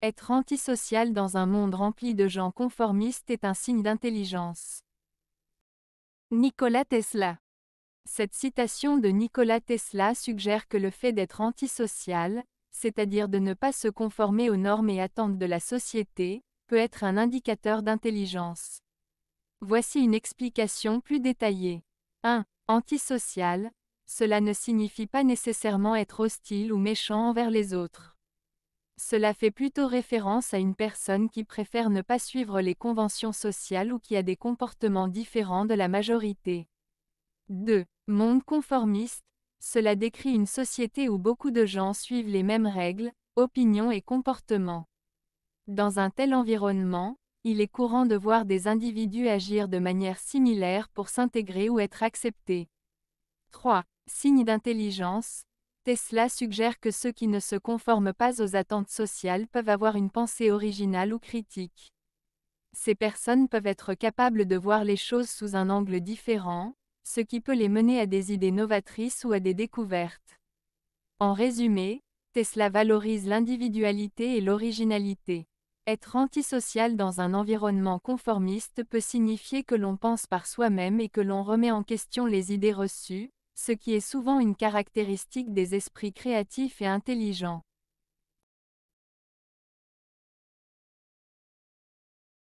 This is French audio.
Être antisocial dans un monde rempli de gens conformistes est un signe d'intelligence. Nikola Tesla Cette citation de Nikola Tesla suggère que le fait d'être antisocial, c'est-à-dire de ne pas se conformer aux normes et attentes de la société, peut être un indicateur d'intelligence. Voici une explication plus détaillée. 1. Antisocial, cela ne signifie pas nécessairement être hostile ou méchant envers les autres. Cela fait plutôt référence à une personne qui préfère ne pas suivre les conventions sociales ou qui a des comportements différents de la majorité. 2. Monde conformiste. Cela décrit une société où beaucoup de gens suivent les mêmes règles, opinions et comportements. Dans un tel environnement, il est courant de voir des individus agir de manière similaire pour s'intégrer ou être acceptés. 3. Signe d'intelligence. Tesla suggère que ceux qui ne se conforment pas aux attentes sociales peuvent avoir une pensée originale ou critique. Ces personnes peuvent être capables de voir les choses sous un angle différent, ce qui peut les mener à des idées novatrices ou à des découvertes. En résumé, Tesla valorise l'individualité et l'originalité. Être antisocial dans un environnement conformiste peut signifier que l'on pense par soi-même et que l'on remet en question les idées reçues, ce qui est souvent une caractéristique des esprits créatifs et intelligents.